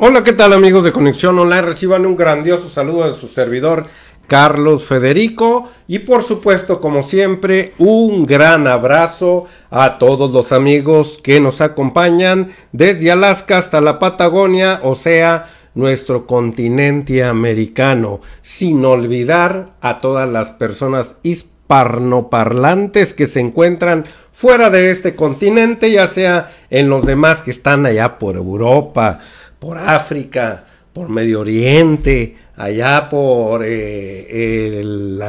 Hola, ¿qué tal amigos de Conexión Online? Reciban un grandioso saludo de su servidor Carlos Federico y por supuesto, como siempre, un gran abrazo a todos los amigos que nos acompañan desde Alaska hasta la Patagonia, o sea, nuestro continente americano, sin olvidar a todas las personas hispanoparlantes que se encuentran fuera de este continente, ya sea en los demás que están allá por Europa por África, por Medio Oriente, allá por eh, el,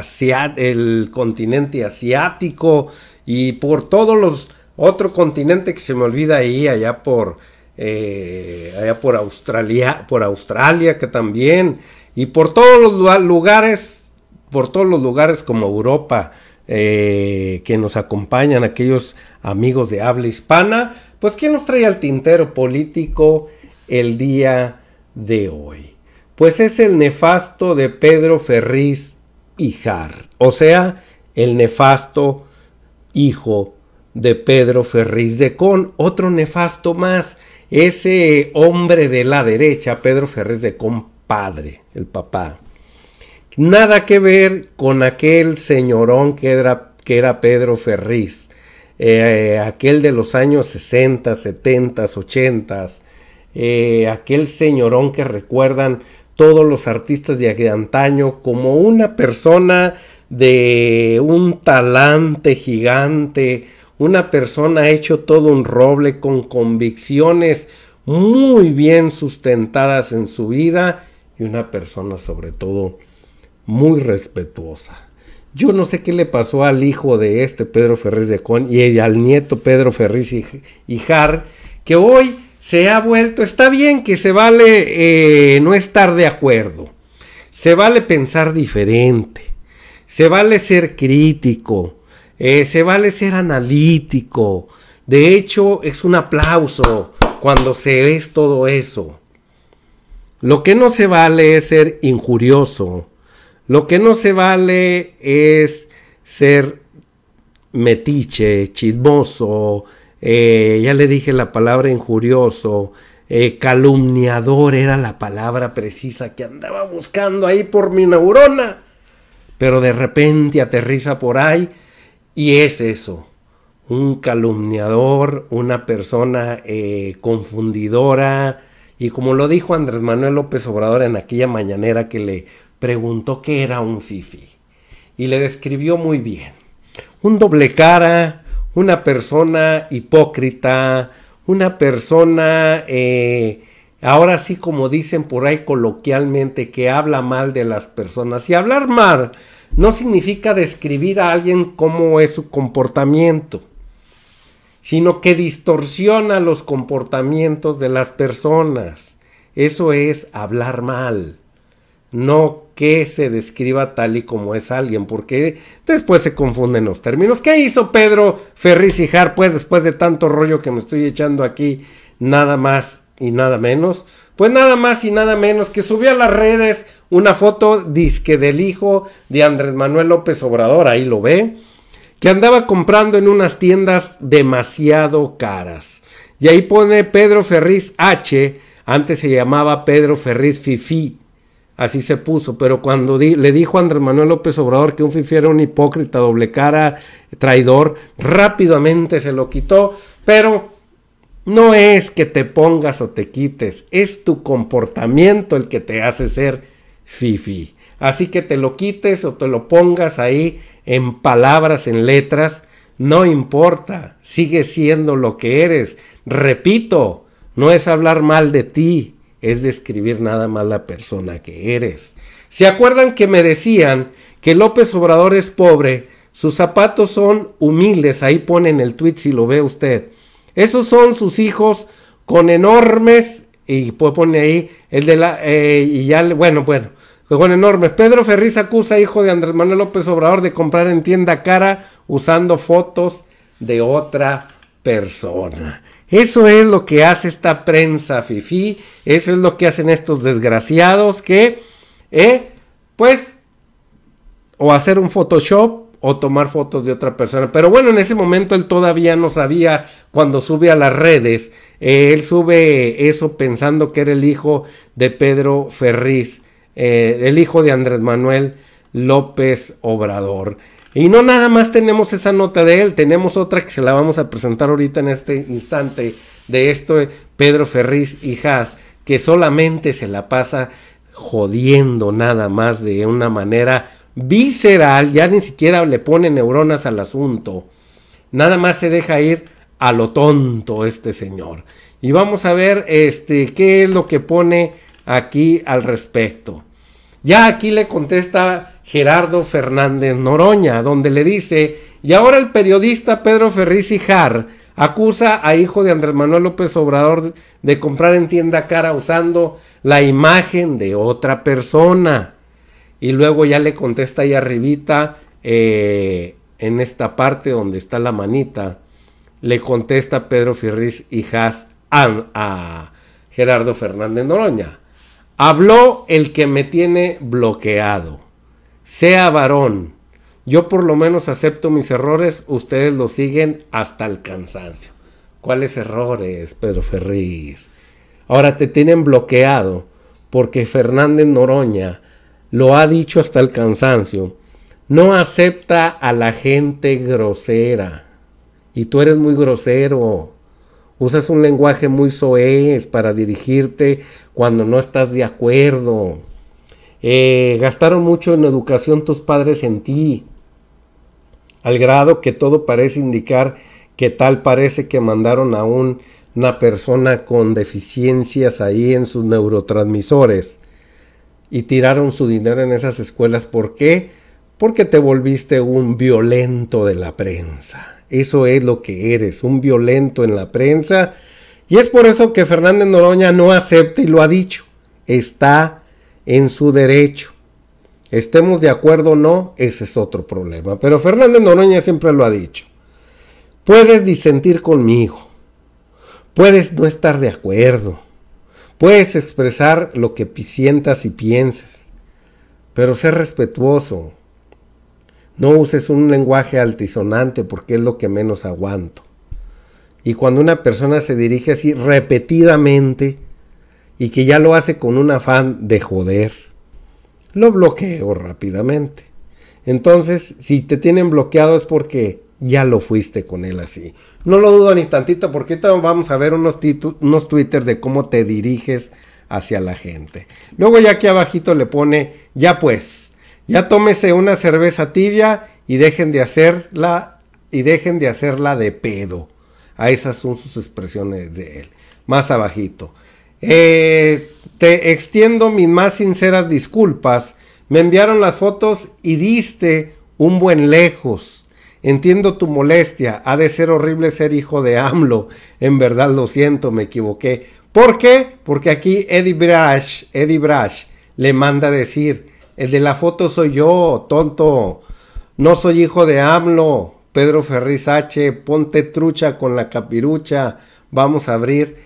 el continente asiático y por todos los otro continente que se me olvida ahí, allá por eh, allá por Australia, por Australia que también y por todos los lugares, por todos los lugares como Europa. Eh, que nos acompañan aquellos amigos de habla hispana, pues quién nos trae al tintero político, el día de hoy. Pues es el nefasto de Pedro Ferriz Hijar, o sea, el nefasto hijo de Pedro Ferriz de Con, otro nefasto más, ese hombre de la derecha, Pedro Ferriz de Con padre, el papá. Nada que ver con aquel señorón que era, que era Pedro Ferriz, eh, aquel de los años 60, 70, 80, eh, aquel señorón que recuerdan todos los artistas de aquel antaño como una persona de un talante gigante, una persona hecho todo un roble con convicciones muy bien sustentadas en su vida y una persona sobre todo muy respetuosa. Yo no sé qué le pasó al hijo de este Pedro Ferriz de Con y al nieto Pedro Ferriz y Jar, que hoy se ha vuelto, está bien que se vale eh, no estar de acuerdo, se vale pensar diferente, se vale ser crítico, eh, se vale ser analítico. De hecho, es un aplauso cuando se es todo eso. Lo que no se vale es ser injurioso. Lo que no se vale es ser metiche, chismoso, eh, ya le dije la palabra injurioso, eh, calumniador era la palabra precisa que andaba buscando ahí por mi neurona, pero de repente aterriza por ahí y es eso, un calumniador, una persona eh, confundidora, y como lo dijo Andrés Manuel López Obrador en aquella mañanera que le preguntó qué era un fifi, y le describió muy bien, un doble cara, una persona hipócrita, una persona, eh, ahora sí como dicen por ahí coloquialmente, que habla mal de las personas. Y hablar mal no significa describir a alguien cómo es su comportamiento, sino que distorsiona los comportamientos de las personas. Eso es hablar mal no que se describa tal y como es alguien, porque después se confunden los términos. ¿Qué hizo Pedro Ferriz y Jar, pues, después de tanto rollo que me estoy echando aquí, nada más y nada menos? Pues nada más y nada menos que subió a las redes una foto disque del hijo de Andrés Manuel López Obrador, ahí lo ve, que andaba comprando en unas tiendas demasiado caras. Y ahí pone Pedro Ferriz H, antes se llamaba Pedro Ferriz Fifi así se puso. Pero cuando le dijo a Andrés Manuel López Obrador que un fifi era un hipócrita, doble cara, traidor, rápidamente se lo quitó. Pero no es que te pongas o te quites, es tu comportamiento el que te hace ser fifi. Así que te lo quites o te lo pongas ahí en palabras, en letras, no importa, sigue siendo lo que eres. Repito, no es hablar mal de ti, es describir nada más la persona que eres. ¿Se acuerdan que me decían que López Obrador es pobre? Sus zapatos son humildes, ahí pone en el tweet si lo ve usted. Esos son sus hijos con enormes, y pues pone ahí el de la, eh, y ya, bueno, bueno, con enormes. Pedro Ferriz acusa hijo de Andrés Manuel López Obrador de comprar en tienda cara usando fotos de otra persona. Eso es lo que hace esta prensa fifi, eso es lo que hacen estos desgraciados que, eh, pues, o hacer un Photoshop o tomar fotos de otra persona. Pero bueno, en ese momento él todavía no sabía cuando sube a las redes. Eh, él sube eso pensando que era el hijo de Pedro Ferriz, eh, el hijo de Andrés Manuel López Obrador. Y no nada más tenemos esa nota de él, tenemos otra que se la vamos a presentar ahorita en este instante de esto eh, Pedro Ferriz y Haas, que solamente se la pasa jodiendo nada más de una manera visceral, ya ni siquiera le pone neuronas al asunto. Nada más se deja ir a lo tonto este señor. Y vamos a ver este qué es lo que pone aquí al respecto. Ya aquí le contesta Gerardo Fernández Noroña, donde le dice, y ahora el periodista Pedro Ferriz Ijar acusa a hijo de Andrés Manuel López Obrador de comprar en tienda cara usando la imagen de otra persona. Y luego ya le contesta ahí arribita, eh, en esta parte donde está la manita, le contesta Pedro Ferriz Hijas a Gerardo Fernández Noroña. Habló el que me tiene bloqueado sea varón. Yo por lo menos acepto mis errores, ustedes lo siguen hasta el cansancio. ¿Cuáles errores, Pedro Ferriz? Ahora te tienen bloqueado porque Fernández Noroña lo ha dicho hasta el cansancio. No acepta a la gente grosera. Y tú eres muy grosero. Usas un lenguaje muy soez para dirigirte cuando no estás de acuerdo. Eh, gastaron mucho en educación tus padres en ti, al grado que todo parece indicar que tal parece que mandaron a una persona con deficiencias ahí en sus neurotransmisores y tiraron su dinero en esas escuelas. ¿Por qué? Porque te volviste un violento de la prensa. Eso es lo que eres, un violento en la prensa. Y es por eso que Fernández Noroña no acepta y lo ha dicho. Está en su derecho. Estemos de acuerdo o no, ese es otro problema. Pero Fernández Noroña siempre lo ha dicho. Puedes disentir conmigo. Puedes no estar de acuerdo. Puedes expresar lo que sientas y pienses. Pero ser respetuoso. No uses un lenguaje altisonante porque es lo que menos aguanto. Y cuando una persona se dirige así repetidamente, y que ya lo hace con un afán de joder, lo bloqueo rápidamente. Entonces, si te tienen bloqueado es porque ya lo fuiste con él así. No lo dudo ni tantito porque vamos a ver unos, unos twitters de cómo te diriges hacia la gente. Luego ya aquí abajito le pone, ya pues, ya tómese una cerveza tibia y dejen de hacerla y dejen de hacerla de pedo. A esas son sus expresiones de él. Más abajito. Eh, te extiendo mis más sinceras disculpas. Me enviaron las fotos y diste un buen lejos. Entiendo tu molestia. Ha de ser horrible ser hijo de AMLO. En verdad lo siento, me equivoqué. ¿Por qué? Porque aquí Eddie Brash, Eddie Brash le manda decir, el de la foto soy yo, tonto. No soy hijo de AMLO. Pedro Ferriz H, ponte trucha con la capirucha. Vamos a abrir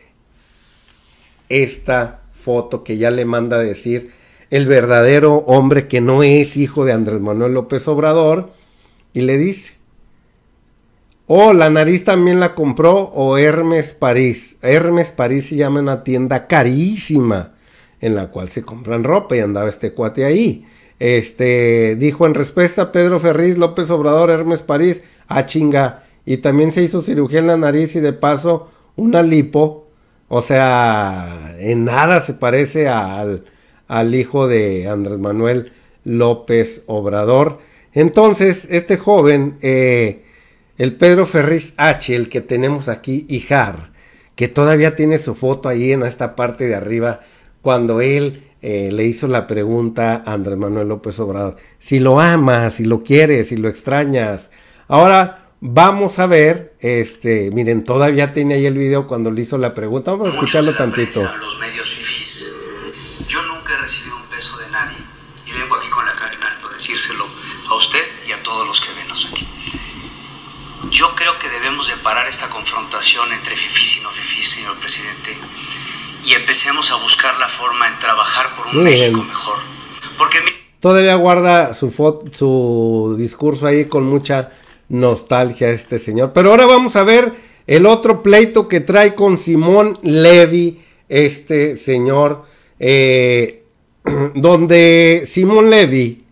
esta foto que ya le manda a decir el verdadero hombre que no es hijo de Andrés Manuel López Obrador y le dice, o oh, la nariz también la compró o Hermes París. Hermes París se llama una tienda carísima en la cual se compran ropa y andaba este cuate ahí. Este dijo en respuesta Pedro Ferriz, López Obrador, Hermes París, a ah, chinga. Y también se hizo cirugía en la nariz y de paso una lipo o sea, en nada se parece al, hijo de Andrés Manuel López Obrador. Entonces, este joven, eh, el Pedro Ferriz H, el que tenemos aquí, hijar, que todavía tiene su foto ahí en esta parte de arriba, cuando él eh, le hizo la pregunta a Andrés Manuel López Obrador, si lo amas, si lo quieres, si lo extrañas. Ahora Vamos a ver, este, miren, todavía tenía ahí el video cuando le hizo la pregunta. Vamos a escucharlo tantito. Yo nunca he recibido un peso de nadie y vengo aquí con la cara en decírselo a usted y a todos los que venos aquí. Yo creo que debemos de parar esta confrontación entre fifís y no fifís, señor presidente, y empecemos a buscar la forma en trabajar por un México mejor. todavía guarda su, su discurso ahí con mucha nostalgia este señor. Pero ahora vamos a ver el otro pleito que trae con Simón Levy, este señor, eh, donde Simón Levy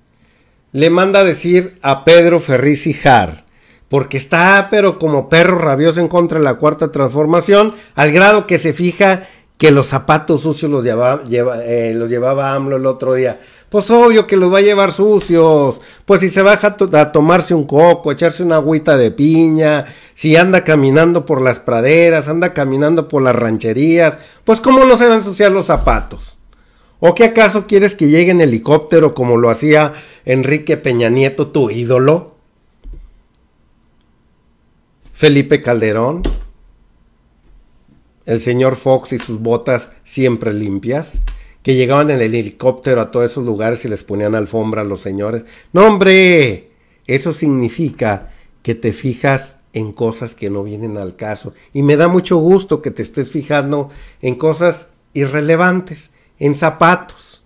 le manda a decir a Pedro Ferriz y Jar, porque está pero como perro rabioso en contra de la cuarta transformación, al grado que se fija que los zapatos sucios los llevaba, eh, los llevaba AMLO el otro día. Pues obvio que los va a llevar sucios. Pues si se baja a tomarse un coco, echarse una agüita de piña, si anda caminando por las praderas, anda caminando por las rancherías, pues cómo no se van a ensuciar los zapatos. ¿O qué acaso quieres que llegue en helicóptero como lo hacía Enrique Peña Nieto, tu ídolo? Felipe Calderón, el señor Fox y sus botas siempre limpias, que llegaban en el helicóptero a todos esos lugares y les ponían alfombra a los señores. No, hombre, eso significa que te fijas en cosas que no vienen al caso. Y me da mucho gusto que te estés fijando en cosas irrelevantes, en zapatos.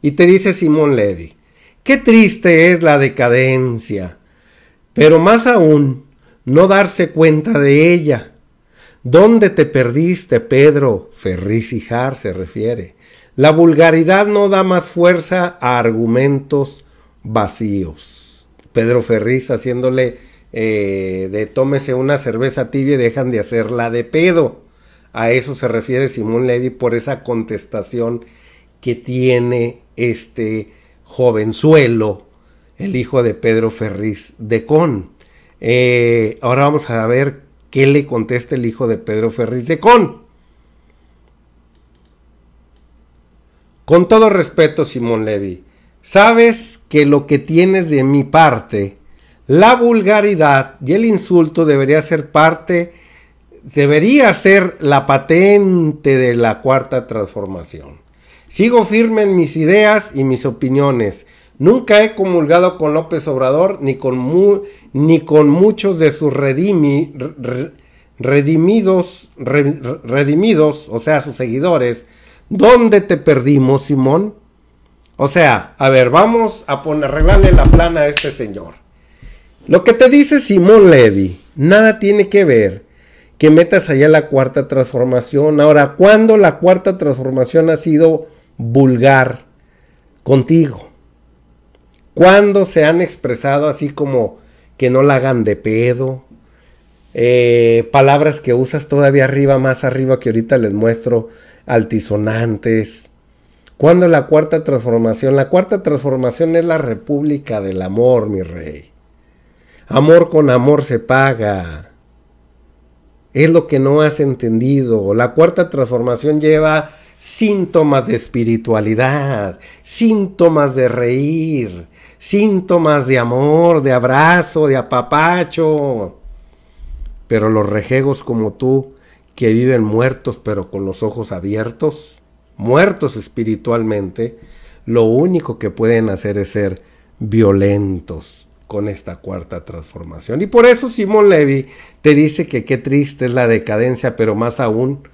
Y te dice Simón Levy, qué triste es la decadencia, pero más aún, no darse cuenta de ella. ¿Dónde te perdiste, Pedro? Ferrizijar se refiere. La vulgaridad no da más fuerza a argumentos vacíos. Pedro Ferriz haciéndole eh, de tómese una cerveza tibia y dejan de hacerla de pedo. A eso se refiere Simón Levy por esa contestación que tiene este jovenzuelo, el hijo de Pedro Ferriz de Con. Eh, ahora vamos a ver qué le contesta el hijo de Pedro Ferriz de Con. Con todo respeto, Simón Levy, sabes que lo que tienes de mi parte, la vulgaridad y el insulto debería ser parte, debería ser la patente de la cuarta transformación. Sigo firme en mis ideas y mis opiniones. Nunca he comulgado con López Obrador ni con, ni con muchos de sus redimidos, redimidos, o sea, sus seguidores, ¿Dónde te perdimos, Simón? O sea, a ver, vamos a poner, arreglarle la plana a este señor. Lo que te dice Simón Levy, nada tiene que ver que metas allá la cuarta transformación. Ahora, ¿cuándo la cuarta transformación ha sido vulgar contigo? ¿Cuándo se han expresado así como que no la hagan de pedo? Eh, palabras que usas todavía arriba, más arriba que ahorita les muestro altisonantes. ¿Cuándo la cuarta transformación? La cuarta transformación es la república del amor, mi rey. Amor con amor se paga. Es lo que no has entendido. La cuarta transformación lleva síntomas de espiritualidad, síntomas de reír, síntomas de amor, de abrazo, de apapacho. Pero los rejegos como tú que viven muertos pero con los ojos abiertos, muertos espiritualmente, lo único que pueden hacer es ser violentos con esta cuarta transformación. Y por eso Simón Levy te dice que qué triste es la decadencia, pero más aún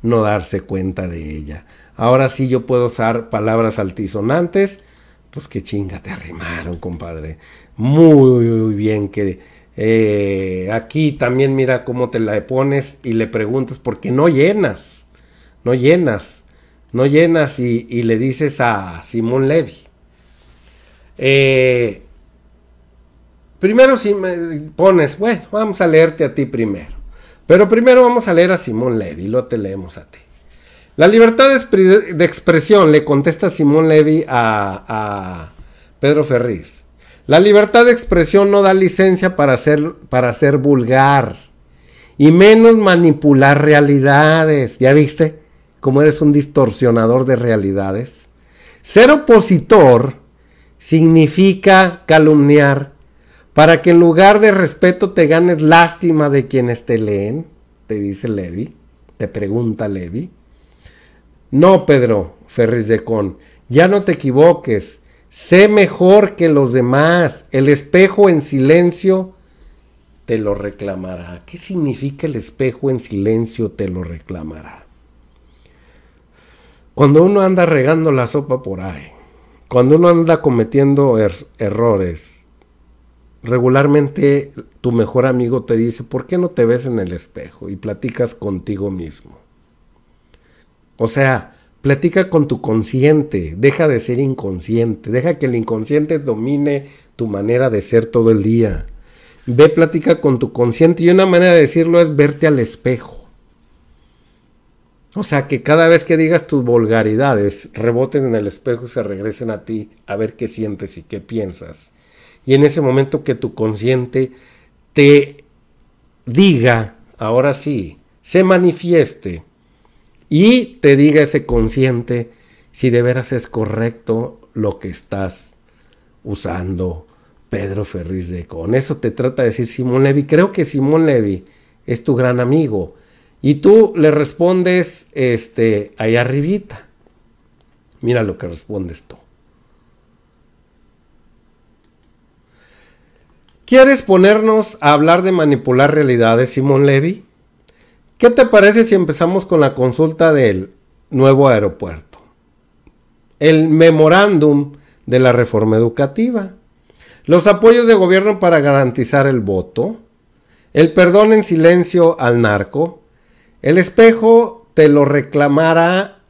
no darse cuenta de ella. Ahora sí yo puedo usar palabras altisonantes, pues qué chinga te arrimaron, compadre. muy bien que eh, aquí también mira cómo te la pones y le preguntas, porque no llenas, no llenas, no llenas y, le dices a Simón Levy. Eh, primero si me pones, bueno, vamos a leerte a ti primero. Pero primero vamos a leer a Simón Levy, lo te leemos a ti. La libertad de, expresión, le contesta Simón Levy a, a Pedro Ferriz. La libertad de expresión no da licencia para ser, para vulgar. Y menos manipular realidades. ¿Ya viste cómo eres un distorsionador de realidades? Ser opositor significa calumniar para que en lugar de respeto te ganes lástima de quienes te leen, te dice Levi, te pregunta Levi. No, Pedro Ferris de Con, ya no te equivoques. Sé mejor que los demás. El espejo en silencio te lo reclamará. ¿Qué significa el espejo en silencio te lo reclamará? Cuando uno anda regando la sopa por ahí, cuando uno anda cometiendo er-, errores, regularmente tu mejor amigo te dice, ¿por qué no te ves en el espejo? Y platicas contigo mismo. O sea, Platica con tu consciente, deja de ser inconsciente, deja que el inconsciente domine tu manera de ser todo el día. Ve, platica con tu consciente y una manera de decirlo es verte al espejo. O sea, que cada vez que digas tus vulgaridades, reboten en el espejo y se regresen a ti a ver qué sientes y qué piensas. Y en ese momento que tu consciente te diga, ahora sí, se manifieste y te diga ese consciente si de veras es correcto lo que estás usando Pedro Ferriz de Con eso te trata de decir Simón Levy. Creo que Simón Levy es tu gran amigo. Y tú le respondes este, ahí arribita. Mira lo que respondes tú. ¿Quieres ponernos a hablar de manipular realidades, Simón Levy? ¿Qué te parece si empezamos con la consulta del nuevo aeropuerto? El memorándum de la reforma educativa. Los apoyos de gobierno para garantizar el voto. El perdón en silencio al narco. El espejo te lo reclamará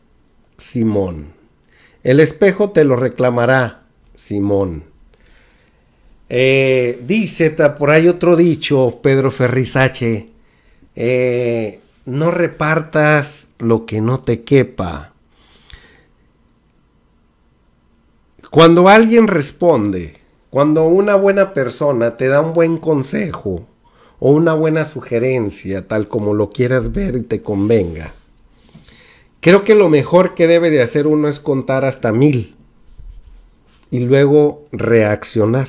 Simón. El espejo te lo reclamará Simón. Eh, dice por ahí otro dicho, Pedro Ferrizache eh, no repartas lo que no te quepa. Cuando alguien responde, cuando una buena persona te da un buen consejo o una buena sugerencia, tal como lo quieras ver y te convenga, creo que lo mejor que debe de hacer uno es contar hasta mil y luego reaccionar.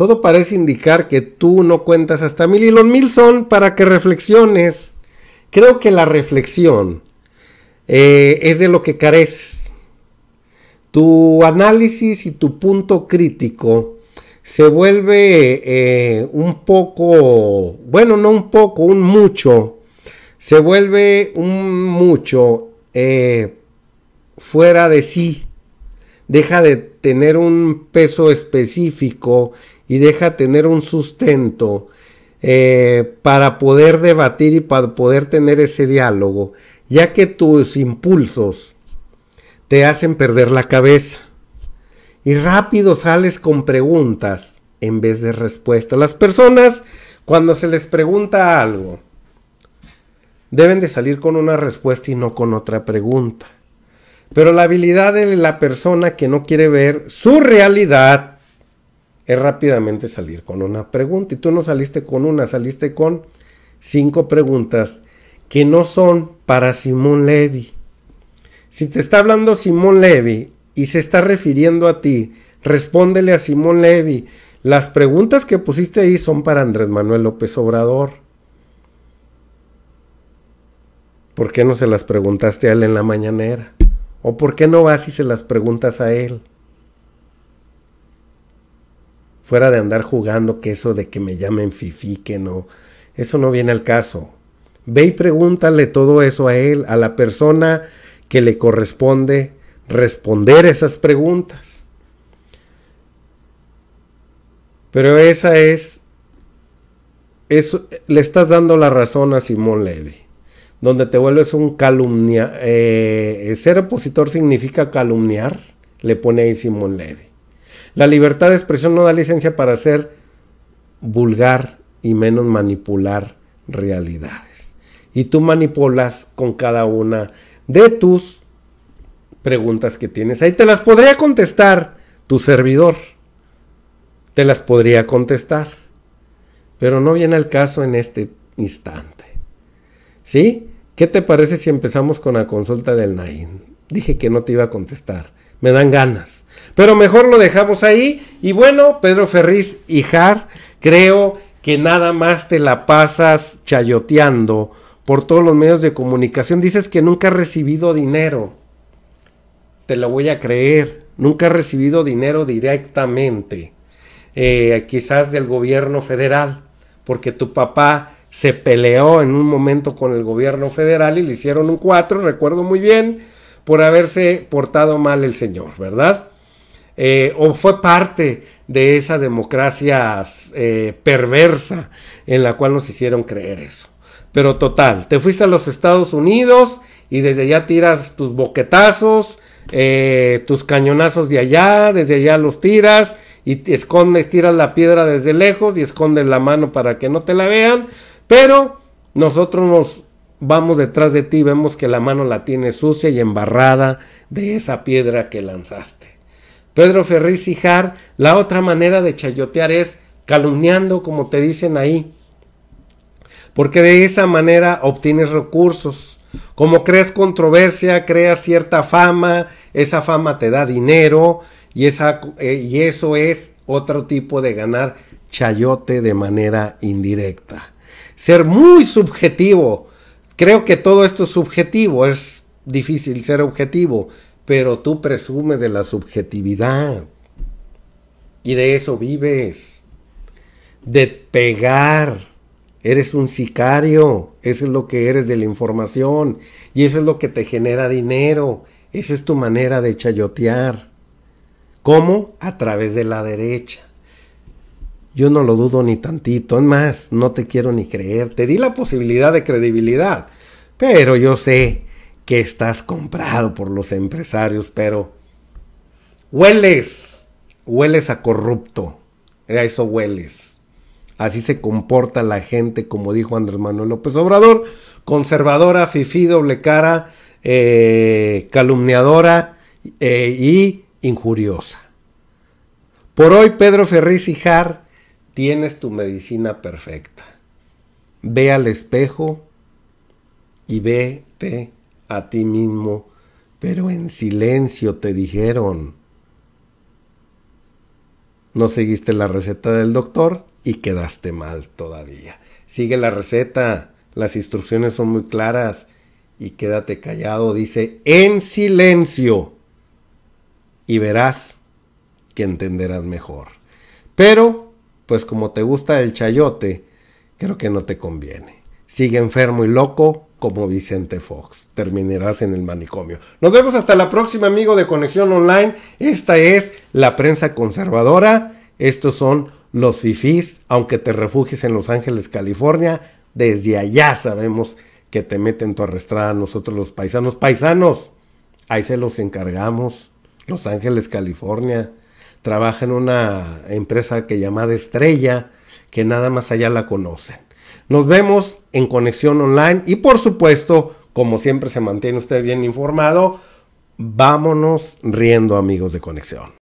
Todo parece indicar que tú no cuentas hasta mil y los mil son para que reflexiones. Creo que la reflexión eh, es de lo que careces. Tu análisis y tu punto crítico se vuelve eh, un poco, bueno, no un poco, un mucho, se vuelve un mucho eh, fuera de sí, deja de tener un peso específico y deja tener un sustento eh, para poder debatir y para poder tener ese diálogo, ya que tus impulsos te hacen perder la cabeza y rápido sales con preguntas en vez de respuestas. Las personas cuando se les pregunta algo deben de salir con una respuesta y no con otra pregunta. Pero la habilidad de la persona que no quiere ver su realidad es rápidamente salir con una pregunta. Y tú no saliste con una, saliste con cinco preguntas que no son para Simón Levy. Si te está hablando Simón Levy y se está refiriendo a ti, respóndele a Simón Levy. Las preguntas que pusiste ahí son para Andrés Manuel López Obrador. ¿Por qué no se las preguntaste a él en la mañanera? ¿O por qué no vas y se las preguntas a él? fuera de andar jugando que eso de que me llamen fifi, que no, eso no viene al caso. Ve y pregúntale todo eso a él, a la persona que le corresponde responder esas preguntas. Pero esa es, eso le estás dando la razón a Simón Levy, donde te vuelves un calumnia, eh, ser opositor significa calumniar, le pone ahí Simón Levy. La libertad de expresión no da licencia para ser vulgar y menos manipular realidades. Y tú manipulas con cada una de tus preguntas que tienes. Ahí te las podría contestar tu servidor. Te las podría contestar. Pero no viene al caso en este instante. ¿Sí? ¿Qué te parece si empezamos con la consulta del Nain? Dije que no te iba a contestar me dan ganas. Pero mejor lo dejamos ahí. Y bueno, Pedro Ferriz y Jar, creo que nada más te la pasas chayoteando por todos los medios de comunicación. Dices que nunca has recibido dinero. Te lo voy a creer. Nunca has recibido dinero directamente. Eh, quizás del gobierno federal. Porque tu papá se peleó en un momento con el gobierno federal y le hicieron un 4, recuerdo muy bien por haberse portado mal el señor, ¿verdad? Eh, o fue parte de esa democracia eh, perversa en la cual nos hicieron creer eso. Pero total, te fuiste a los Estados Unidos y desde allá tiras tus boquetazos, eh, tus cañonazos de allá, desde allá los tiras y escondes, tiras la piedra desde lejos y escondes la mano para que no te la vean. Pero nosotros nos vamos detrás de ti vemos que la mano la tiene sucia y embarrada de esa piedra que lanzaste. Pedro Ferriz y la otra manera de chayotear es calumniando, como te dicen ahí. Porque de esa manera obtienes recursos. Como creas controversia, creas cierta fama, esa fama te da dinero y, esa, eh, y eso es otro tipo de ganar chayote de manera indirecta. Ser muy subjetivo, Creo que todo esto es subjetivo, es difícil ser objetivo, pero tú presumes de la subjetividad y de eso vives, de pegar. Eres un sicario, eso es lo que eres de la información y eso es lo que te genera dinero, esa es tu manera de chayotear. ¿Cómo? A través de la derecha. Yo no lo dudo ni tantito. Es más, no te quiero ni creer. Te di la posibilidad de credibilidad. Pero yo sé que estás comprado por los empresarios, pero hueles. Hueles a corrupto. Eh, eso hueles. Así se comporta la gente, como dijo Andrés Manuel López Obrador. Conservadora, fifí, doble cara, eh, calumniadora eh, y injuriosa. Por hoy Pedro Ferriz Ijar tienes tu medicina perfecta. Ve al espejo y vete a ti mismo, pero en silencio te dijeron. No seguiste la receta del doctor y quedaste mal todavía. Sigue la receta, las instrucciones son muy claras y quédate callado, dice, en silencio y verás que entenderás mejor. Pero pues como te gusta el chayote, creo que no te conviene. Sigue enfermo y loco como Vicente Fox. Terminarás en el manicomio. Nos vemos hasta la próxima, amigo de Conexión Online. Esta es la prensa conservadora. Estos son los fifís, aunque te refugies en Los Ángeles, California. Desde allá sabemos que te meten tu arrastrada nosotros los paisanos. Paisanos, ahí se los encargamos. Los Ángeles, California trabaja en una empresa que llamada Estrella, que nada más allá la conocen. Nos vemos en Conexión Online y por supuesto, como siempre se mantiene usted bien informado, vámonos riendo amigos de Conexión.